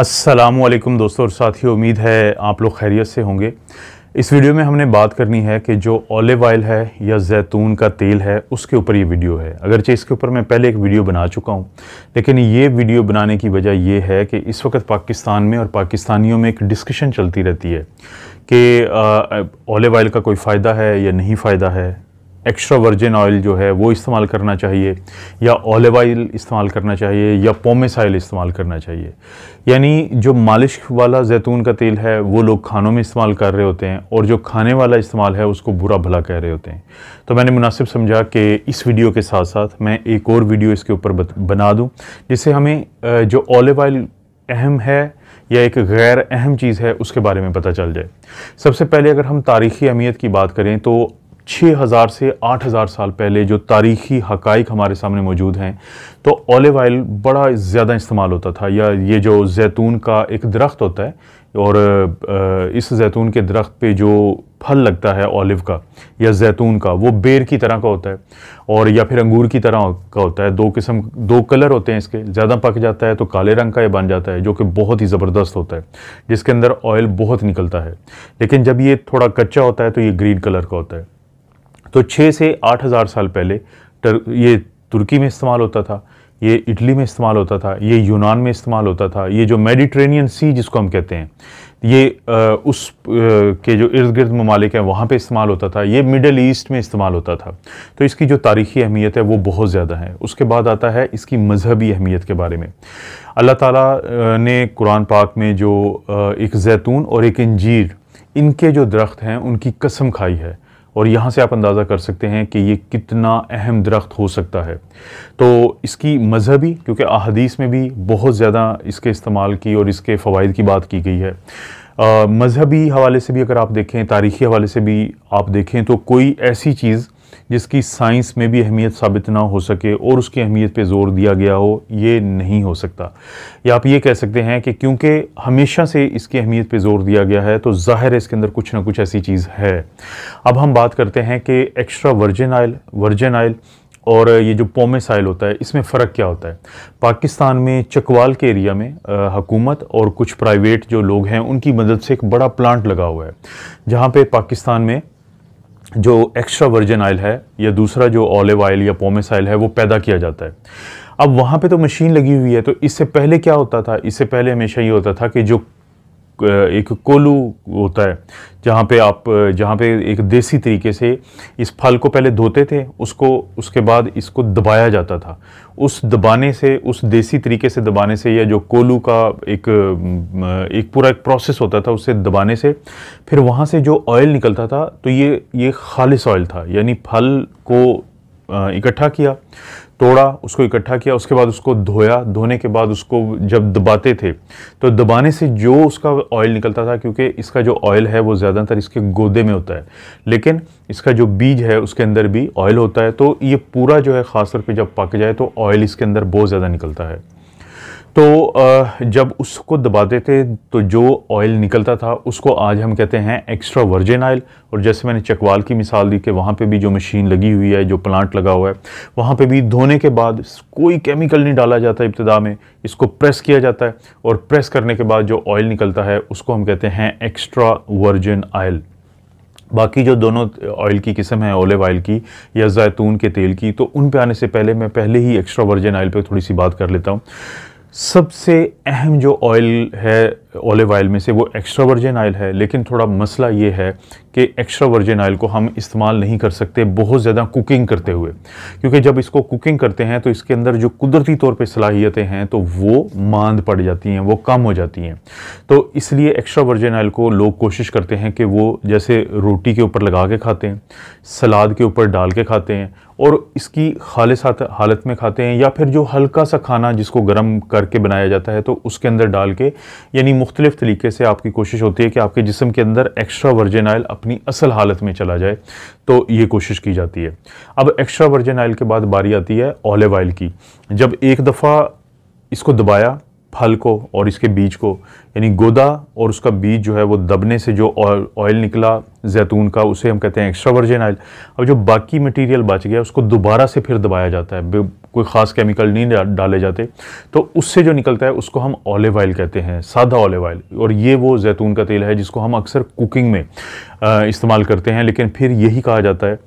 असलम दोस्तों और साथियों उम्मीद है आप लोग खैरियत से होंगे इस वीडियो में हमने बात करनी है कि जो ऑलिव ऑयल है या जैतून का तेल है उसके ऊपर ये वीडियो है अगरचे इसके ऊपर मैं पहले एक वीडियो बना चुका हूँ लेकिन ये वीडियो बनाने की वजह यह है कि इस वक्त पाकिस्तान में और पाकिस्तानियों में एक डिस्कशन चलती रहती है कि ऑलिव ऑयल का कोई फ़ायदा है या नहीं फ़ायदा है एक्स्ट्रा वर्जिन ऑयल जो है वो इस्तेमाल करना चाहिए या ऑलिव ऑयल इस्तेमाल करना चाहिए या पोमेस ऑयल इस्तेमाल करना चाहिए यानी जो मालिश वाला जैतून का तेल है वो लोग खानों में इस्तेमाल कर रहे होते हैं और जो खाने वाला इस्तेमाल है उसको बुरा भला कह रहे होते हैं तो मैंने मुनासिब समझा कि इस वीडियो के साथ साथ मैं एक और वीडियो इसके ऊपर बना दूँ जिससे हमें जो ऑलिव ऑयल अहम है या एक गैर अहम चीज़ है उसके बारे में पता चल जाए सबसे पहले अगर हम तारीख़ी अहमियत की बात करें तो 6000 से 8000 साल पहले जो तारीखी हकाइक हमारे सामने मौजूद हैं तो ओलिव ऑयल बड़ा ज़्यादा इस्तेमाल होता था या ये जो जैतून का एक दरख्त होता है और इस जैतून के दरख्त पे जो फल लगता है ओलिव का या जैतून का वो बेर की तरह का होता है और या फिर अंगूर की तरह का होता है दो किस्म दो कलर होते हैं इसके ज़्यादा पक जाता है तो काले रंग का ये बन जाता है जो कि बहुत ही ज़बरदस्त होता है जिसके अंदर ऑयल बहुत निकलता है लेकिन जब ये थोड़ा कच्चा होता है तो ये ग्रीन कलर का होता है तो छः से आठ हज़ार साल पहले टर, ये तुर्की में इस्तेमाल होता था ये इटली में इस्तेमाल होता था ये यूनान में इस्तेमाल होता था ये जो मेडिट्रेनियन सी जिसको हम कहते हैं ये आ, उस आ, के जो इर्द गिर्द ममालिक हैं वहाँ पे इस्तेमाल होता था ये मिडल ईस्ट में इस्तेमाल होता था तो इसकी जो तारीखी अहमियत है वो बहुत ज़्यादा है उसके बाद आता है इसकी मजहबी अहमियत के बारे में अल्लाह ताला ने कुरान पाक में जो एक जैतून और एक इंजीर इनके जो दरख्त हैं उनकी कसम खाई है और यहाँ से आप अंदाज़ा कर सकते हैं कि ये कितना अहम दरख्त हो सकता है तो इसकी मजहबी क्योंकि अहदीस में भी बहुत ज़्यादा इसके इस्तेमाल की और इसके फ़वाद की बात की गई है मजहबी हवाले से भी अगर आप देखें तारीख़ी हवाले से भी आप देखें तो कोई ऐसी चीज़ जिसकी साइंस में भी अहमियत साबित ना हो सके और उसकी अहमियत पे जोर दिया गया हो ये नहीं हो सकता या आप ये कह सकते हैं कि क्योंकि हमेशा से इसकी अहमियत पे जोर दिया गया है तो ज़ाहिर है इसके अंदर कुछ ना कुछ ऐसी चीज़ है अब हम बात करते हैं कि extra virgin oil virgin oil और ये जो पोमेस आयल होता है इसमें फ़र्क क्या होता है पाकिस्तान में चकवाल के एरिया में हकूमत और कुछ प्राइवेट जो लोग हैं उनकी मदद से एक बड़ा प्लांट लगा हुआ है जहाँ पे पाकिस्तान में जो एक्स्ट्रा वर्जन ऑयल है या दूसरा जो ऑलिव ऑयल या पोमेस ऑयल है वो पैदा किया जाता है अब वहाँ पे तो मशीन लगी हुई है तो इससे पहले क्या होता था इससे पहले हमेशा ये होता था कि जो एक कोलू होता है जहाँ पे आप जहाँ पे एक देसी तरीके से इस फल को पहले धोते थे उसको उसके बाद इसको दबाया जाता था उस दबाने से उस देसी तरीके से दबाने से या जो कोलू का एक एक पूरा एक प्रोसेस होता था उससे दबाने से फिर वहाँ से जो ऑयल निकलता था तो ये ये खालिश ऑयल था यानी फल को इकट्ठा किया तोड़ा उसको इकट्ठा किया उसके बाद उसको धोया धोने के बाद उसको जब दबाते थे तो दबाने से जो उसका ऑयल निकलता था क्योंकि इसका जो ऑयल है वो ज़्यादातर इसके गोदे में होता है लेकिन इसका जो बीज है उसके अंदर भी ऑयल होता है तो ये पूरा जो है ख़ास तौर पर जब पक जाए तो ऑयल इसके अंदर बहुत ज़्यादा निकलता है तो जब उसको दबाते थे तो जो ऑयल निकलता था उसको आज हम कहते हैं एक्स्ट्रा वर्जिन ऑयल और जैसे मैंने चकवाल की मिसाल दी कि वहाँ पे भी जो मशीन लगी हुई है जो प्लांट लगा हुआ है वहाँ पे भी धोने के बाद कोई केमिकल नहीं डाला जाता इब्तदा में इसको प्रेस किया जाता है और प्रेस करने के बाद जो ऑयल निकलता है उसको हम कहते हैं एक्स्ट्रा वर्जिन ऑयल बाकी जो दोनों ऑयल की किस्म है ओलिव ऑयल की या जैतून के तेल की तो उन पे आने से पहले मैं पहले ही एक्स्ट्रा वर्जिन ऑयल पे थोड़ी सी बात कर लेता हूँ सबसे अहम जो ऑयल है ओलिव ऑयल में से वो एक्स्ट्रा वर्जिन ऑयल है लेकिन थोड़ा मसला ये है कि एक्स्ट्रा वर्जिन ऑयल को हम इस्तेमाल नहीं कर सकते बहुत ज़्यादा कुकिंग करते हुए क्योंकि जब इसको कुकिंग करते हैं तो इसके अंदर जो कुदरती तौर पे सलाहियतें हैं तो वो मांद पड़ जाती हैं वो कम हो जाती हैं तो इसलिए एक्स्ट्रा वर्जिन ऑयल को लोग कोशिश करते हैं कि वो जैसे रोटी के ऊपर लगा के खाते हैं सलाद के ऊपर डाल के खाते हैं और इसकी खालिस हालत में खाते हैं या फिर जो हल्का सा खाना जिसको गर्म करके बनाया जाता है तो उसके अंदर डाल के यानी मुख्तलिफ़ तरीके से आपकी कोशिश होती है कि आपके जिसम के अंदर एक्स्ट्रा वर्जन आयल अपनी असल हालत में चला जाए तो ये कोशिश की जाती है अब एक्स्ट्रा वर्जन आयल के बाद बारी आती है ऑलिव ऑयल की जब एक दफ़ा इसको दबाया फल को और इसके बीज को यानी गोदा और उसका बीज जो है वो दबने से जो ऑयल निकला जैतून का उसे हम कहते हैं एक्स्ट्रा वर्जिन ऑयल अब जो बाकी मटेरियल बच गया उसको दोबारा से फिर दबाया जाता है कोई ख़ास केमिकल नहीं डाले जाते तो उससे जो निकलता है उसको हम ऑलिव ऑयल कहते हैं सादा ऑलिव ऑयल और ये वो जैतून का तेल है जिसको हम अक्सर कुकिंग में इस्तेमाल करते हैं लेकिन फिर यही कहा जाता है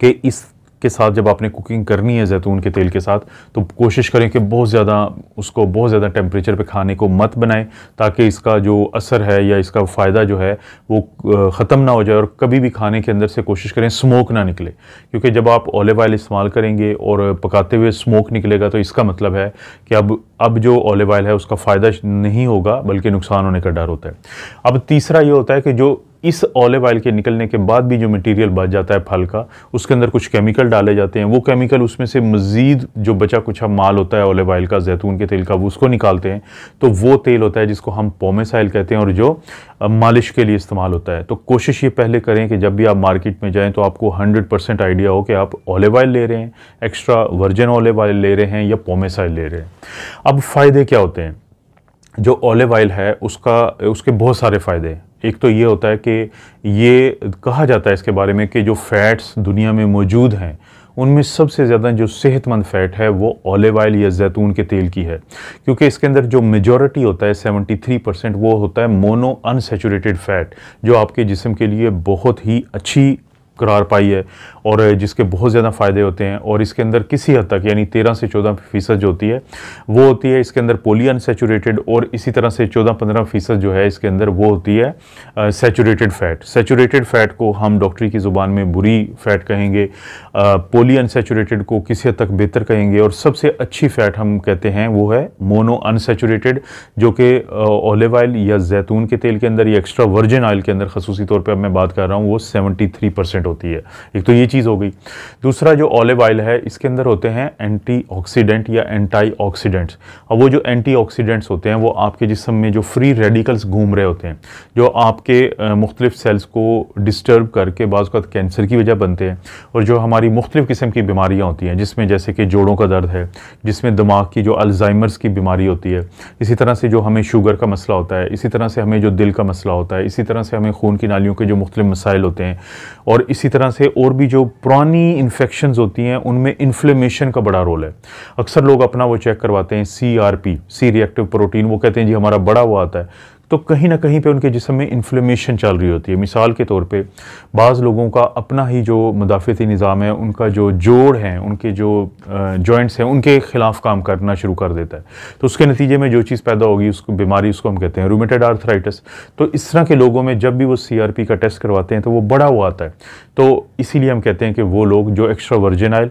कि इस के साथ जब आपने कुकिंग करनी है जैतून के तेल के साथ तो कोशिश करें कि बहुत ज़्यादा उसको बहुत ज़्यादा टेम्परेचर पे खाने को मत बनाएं ताकि इसका जो असर है या इसका फ़ायदा जो है वो ख़त्म ना हो जाए और कभी भी खाने के अंदर से कोशिश करें स्मोक ना निकले क्योंकि जब आप ऑलिव ऑयल इस्तेमाल करेंगे और पकाते हुए स्मोक निकलेगा तो इसका मतलब है कि अब अब जो ऑलिव ऑयल है उसका फ़ायदा नहीं होगा बल्कि नुकसान होने का डर होता है अब तीसरा ये होता है कि जो इस ऑलिव ऑयल के निकलने के बाद भी जो मटेरियल बच जाता है फल का उसके अंदर कुछ केमिकल डाले जाते हैं वो केमिकल उसमें से मज़ीद जो बचा कुछ माल होता है ऑलिव ऑयल का जैतून के तेल का वो उसको निकालते हैं तो वो तेल होता है जिसको हम पोमेस ऑयल कहते हैं और जो मालिश के लिए इस्तेमाल होता है तो कोशिश ये पहले करें कि जब भी आप मार्केट में जाएँ तो आपको हंड्रेड परसेंट आइडिया हो कि आप ऑलिव ऑयल ले रहे हैं एक्स्ट्रा वर्जन ऑलिव ऑयल ले रहे हैं या पोमेस ऑयल ले रहे हैं अब फ़ायदे क्या होते हैं जो ऑलिव ऑयल है उसका उसके बहुत सारे फ़ायदे हैं एक तो ये होता है कि ये कहा जाता है इसके बारे में कि जो फ़ैट्स दुनिया में मौजूद हैं उनमें सबसे ज़्यादा जो सेहतमंद फ़ैट है वो ऑलिव ऑयल या जैतून के तेल की है क्योंकि इसके अंदर जो मेजॉरिटी होता है 73 परसेंट वो होता है मोनो अनसेचूरेटेड फ़ैट जो आपके जिसम के लिए बहुत ही अच्छी करार पाई है और जिसके बहुत ज़्यादा फ़ायदे होते हैं और इसके अंदर किसी हद तक यानी तेरह से चौदह फ़ीसद जो होती है वो होती है इसके अंदर पोली अनसेचूरेटेड और इसी तरह से चौदह पंद्रह फ़ीसद जो है इसके अंदर वो होती है सेचूरेटेड फ़ैट सेचूरेटेड फ़ैट को हम डॉक्टरी की ज़ुबान में बुरी फ़ैट कहेंगे पोली अनसेचूरेटेड को किसी हद तक बेहतर कहेंगे और सबसे अच्छी फ़ैट हम कहते हैं वो है मोनो अनसेचूरेटेड जो कि ओलिव ऑयल या जैतून के तेल के अंदर या एक्स्ट्रा वर्जिन ऑयल के अंदर खसूसी तौर पर मैं बात कर रहा हूँ वो सेवेंटी थ्री परसेंट होती है एक तो ये चीज़ हो गई दूसरा जो ऑलिव ऑयल है इसके अंदर होते हैं एंटी या एंटी अब वो जो एंटी होते हैं वो आपके जिसम में जो फ्री रेडिकल्स घूम रहे होते हैं जो आपके मुख्तलिफ सेल्स को डिस्टर्ब करके बाज़ कैंसर की वजह बनते हैं और जो हमारी मुख्तु किस्म की बीमारियाँ होती हैं जिसमें जैसे कि जोड़ों का दर्द है जिसमें दिमाग की जो अल्जाइमर्स की बीमारी होती है इसी तरह से जो हमें शुगर का मसला होता है इसी तरह से हमें जो दिल का मसला होता है इसी तरह से हमें खून की नालियों के जो मुख्तलिफ मसाइल होते हैं और इस इसी तरह से और भी जो पुरानी इन्फेक्शन होती हैं उनमें इन्फ्लेमेशन का बड़ा रोल है अक्सर लोग अपना वो चेक करवाते हैं C R P C reactive protein वो कहते हैं जी हमारा बड़ा हुआ आता है तो कहीं ना कहीं पे उनके जिसम में इन्फ्लेमेशन चल रही होती है मिसाल के तौर पे बाज़ लोगों का अपना ही जो मुदाफ़ती निज़ाम है उनका जो जोड़ हैं उनके जो जॉइंट्स हैं उनके ख़िलाफ़ काम करना शुरू कर देता है तो उसके नतीजे में जो चीज़ पैदा होगी उसको बीमारी उसको हम कहते हैं रोमेटेड आर्थराइटिस तो इस तरह के लोगों में जब भी वो सी का टेस्ट करवाते हैं तो वो बड़ा हुआ आता है तो इसीलिए हम कहते हैं कि वो लोग जो एक्स्ट्रा वर्जिनाइल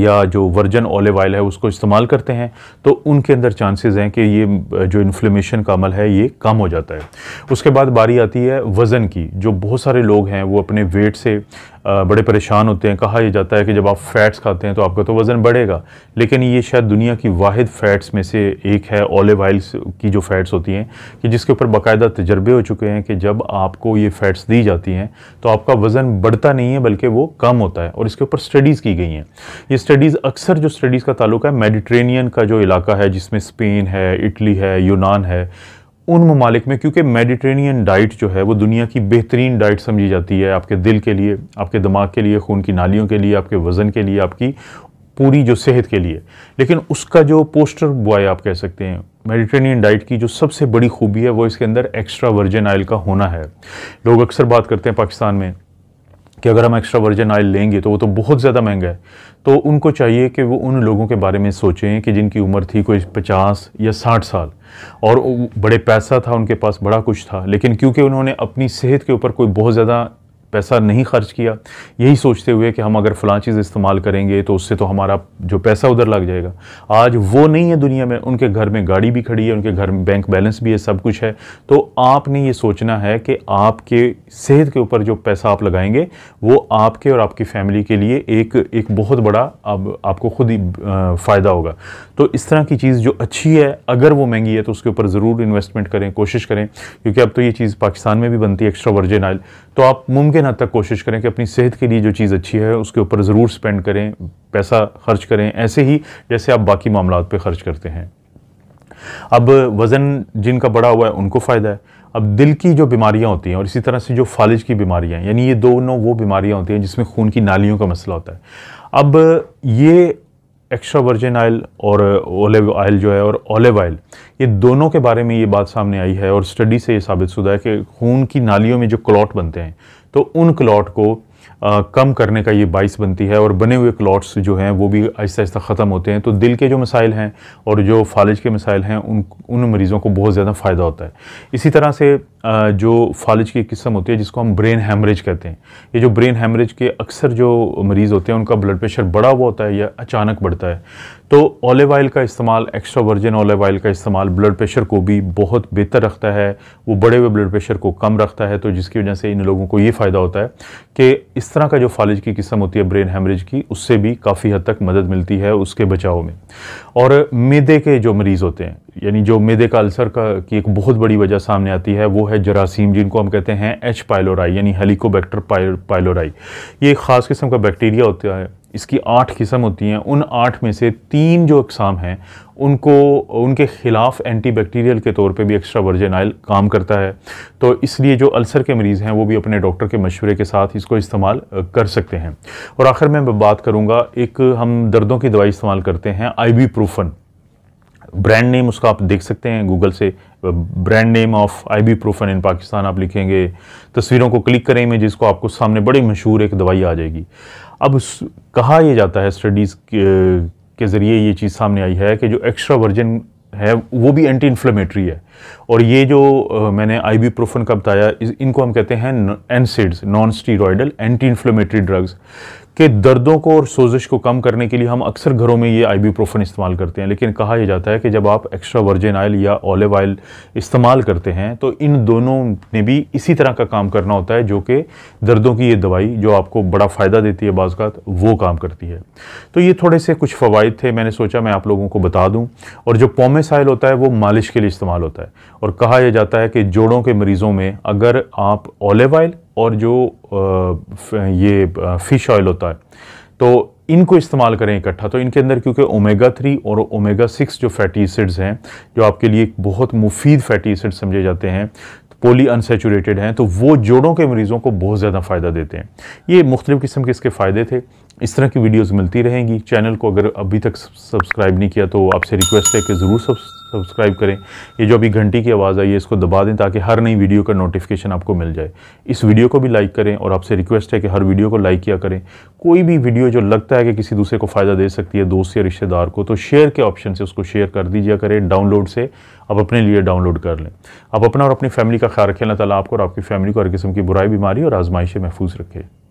या जो वर्जन ऑलिव ऑयल है उसको इस्तेमाल करते हैं तो उनके अंदर चांसेस हैं कि ये जो इन्फ्लेमेशन का अमल है ये कम हो जाता है उसके बाद बारी आती है वज़न की जो बहुत सारे लोग हैं वो अपने वेट से बड़े परेशान होते हैं कहा यह जाता है कि जब आप फ़ैट्स खाते हैं तो आपका तो वज़न बढ़ेगा लेकिन ये शायद दुनिया की वाद फ़ैट्स में से एक है ऑलिव ऑयल की जो फ़ैट्स होती हैं कि जिसके ऊपर बाकायदा तजर्बे हो चुके हैं कि जब आपको ये फ़ैट्स दी जाती हैं तो आपका वज़न बढ़ता नहीं है बल्कि वो कम होता है और इसके ऊपर स्टडीज़ की गई हैं ये स्टडीज़ अक्सर जो स्टडीज़ का ताल्लुक है मेडिट्रेनियन का जो इलाका है जिसमें स्पेन है इटली है यूनान है उन ममालिक में क्योंकि मेडिटेरेनियन डाइट जो है वो दुनिया की बेहतरीन डाइट समझी जाती है आपके दिल के लिए आपके दिमाग के लिए खून की नालियों के लिए आपके वज़न के लिए आपकी पूरी जो सेहत के लिए लेकिन उसका जो पोस्टर बॉय आप कह सकते हैं मेडिटेरेनियन डाइट की जो सबसे बड़ी खूबी है वो इसके अंदर एक्स्ट्रा वर्जन आयल का होना है लोग अक्सर बात करते हैं पाकिस्तान में कि अगर हम एक्स्ट्रा वर्जन ऑयल लेंगे तो वो तो बहुत ज़्यादा महंगा है तो उनको चाहिए कि वो उन लोगों के बारे में सोचें कि जिनकी उम्र थी कोई पचास या साठ साल और बड़े पैसा था उनके पास बड़ा कुछ था लेकिन क्योंकि उन्होंने अपनी सेहत के ऊपर कोई बहुत ज़्यादा पैसा नहीं खर्च किया यही सोचते हुए कि हम अगर फ़लाँ चीज़ इस्तेमाल करेंगे तो उससे तो हमारा जो पैसा उधर लग जाएगा आज वो नहीं है दुनिया में उनके घर में गाड़ी भी खड़ी है उनके घर में बैंक बैलेंस भी है सब कुछ है तो आपने ये सोचना है कि आपके सेहत के ऊपर जो पैसा आप लगाएंगे वो आपके और आपकी फैमिली के लिए एक एक बहुत बड़ा अब आपको खुद ही फ़ायदा होगा तो इस तरह की चीज़ जो अच्छी है अगर वो महंगी है तो उसके ऊपर ज़रूर इन्वेस्टमेंट करें कोशिश करें क्योंकि अब तो ये चीज़ पाकिस्तान में भी बनती है एक्स्ट्रा वर्जिन ऑयल तो आप मुमकिन हद तक कोशिश करें कि अपनी सेहत के लिए जो चीज़ अच्छी है उसके ऊपर ज़रूर स्पेंड करें पैसा खर्च करें ऐसे ही जैसे आप बाकी मामला पर खर्च करते हैं अब वज़न जिनका बढ़ा हुआ है उनको फ़ायदा है अब दिल की जो बीमारियां होती हैं और इसी तरह से जो फालिज की बीमारियां यानी ये दोनों वो बीमारियां होती हैं जिसमें खून की नालियों का मसला होता है अब ये एक्स्ट्रा वर्जिन ऑयल और ओलिव uh, ऑयल जो है और ओलिव ऑयल ये दोनों के बारे में ये बात सामने आई है और स्टडी से ये साबित शुदा है कि खून की नालियों में जो क्लॉट बनते हैं तो उन क्लॉट को आ, कम करने का ये बाइस बनती है और बने हुए क्लॉट्स जो हैं वो भी आहिस्ता आहिस्ता ख़त्म होते हैं तो दिल के जो मसाइल हैं और जो फालिज के मसाइल हैं उन उन मरीज़ों को बहुत ज़्यादा फ़ायदा होता है इसी तरह से आ, जो फालिज की किस्म होती है जिसको हम ब्रेन हेमरेज कहते हैं ये जो ब्रेन हेमरेज के अक्सर जो मरीज़ होते हैं उनका ब्लड प्रेशर बढ़ा हुआ होता है या अचानक बढ़ता है तो ओलिव ऑयल का इस्तेमाल एक्स्ट्रा वर्जिन ओलिव ऑयल का इस्तेमाल ब्लड प्रेशर को भी बहुत बेहतर रखता है वो बढ़े हुए ब्लड प्रेशर को कम रखता है तो जिसकी वजह से इन लोगों को ये फ़ायदा होता है कि इस तरह का जो फालिज की किस्म होती है ब्रेन हेमरेज की उससे भी काफ़ी हद तक मदद मिलती है उसके बचाव में और मेदे के जो मरीज़ होते हैं यानी जो मेदे का अल्सर का की एक बहुत बड़ी वजह सामने आती है वो है जरासीम जिनको हम कहते हैं एच पाइलोराई यानी हेलिकोबैक्टर पाइलोराई ये एक ख़ास किस्म का बैक्टीरिया होता है इसकी आठ किस्म होती हैं उन आठ में से तीन जो अकसाम हैं उनको उनके ख़िलाफ़ एंटीबैक्टीरियल के तौर पे भी एक्स्ट्रा वर्जन आयल काम करता है तो इसलिए जो अल्सर के मरीज़ हैं वो भी अपने डॉक्टर के मशवरे के साथ इसको इस्तेमाल कर सकते हैं और आखिर में मैं बात करूँगा एक हम दर्दों की दवाई इस्तेमाल करते हैं आई ब्रांड नेम उसका आप देख सकते हैं गूगल से brand name of ibuprofen in Pakistan आप लिखेंगे तस्वीरों को क्लिक करें मैं जिसको आपको सामने बड़ी मशहूर एक दवाई आ जाएगी अब कहा यह जाता है स्टडीज़ के, ज़रिए ये चीज़ सामने आई है कि जो एक्स्ट्रा वर्जन है वो भी एंटी इन्फ्लेमेटरी है और ये जो मैंने आई प्रोफन का बताया इनको हम कहते हैं NSAIDs non steroidal anti inflammatory drugs कि दर्दों को और सोजिश को कम करने के लिए हम अक्सर घरों में ये आई इस्तेमाल करते हैं लेकिन कहा यह जाता है कि जब आप एक्स्ट्रा वर्जिन ऑयल या ऑलिव ऑयल इस्तेमाल करते हैं तो इन दोनों ने भी इसी तरह का काम करना होता है जो कि दर्दों की ये दवाई जो आपको बड़ा फ़ायदा देती है बाज वो काम करती है तो ये थोड़े से कुछ फ़वाद थे मैंने सोचा मैं आप लोगों को बता दूँ और जो पोमेस ऑयल होता है वो मालिश के लिए इस्तेमाल होता है और कहा यह जाता है कि जोड़ों के मरीज़ों में अगर आप ऑलिव ऑयल और जो ये फ़िश ऑयल होता है तो इनको इस्तेमाल करें इकट्ठा तो इनके अंदर क्योंकि ओमेगा थ्री और ओमेगा सिक्स जो फैटी एसिड्स हैं जो आपके लिए बहुत मुफीद फैटी एसिड समझे जाते हैं पोली अनसेचूरेटेड हैं तो वो जोड़ों के मरीज़ों को बहुत ज़्यादा फ़ायदा देते हैं ये मुख्तलिफ़ किस्म के इसके फ़ायदे थे इस तरह की वीडियोस मिलती रहेंगी चैनल को अगर अभी तक सब्सक्राइब नहीं किया तो आपसे रिक्वेस्ट है कि ज़रूर सब्सक्राइब सब्सक्राइब करें ये जो अभी घंटी की आवाज़ आई है इसको दबा दें ताकि हर नई वीडियो का नोटिफिकेशन आपको मिल जाए इस वीडियो को भी लाइक करें और आपसे रिक्वेस्ट है कि हर वीडियो को लाइक किया करें कोई भी वीडियो जो लगता है कि किसी दूसरे को फ़ायदा दे सकती है दोस्त या रिश्तेदार को तो शेयर के ऑप्शन से उसको शेयर कर दीजिए करें डाउनलोड से आप अपने लिए डाउनलोड कर लें आप अपना और अपनी फैमिली का ख्याल रखें अल्लाह ताला आपको और आपकी फैमिली को हर किस्म की बुराई बीमारी और आजमाइशें महफूज रखें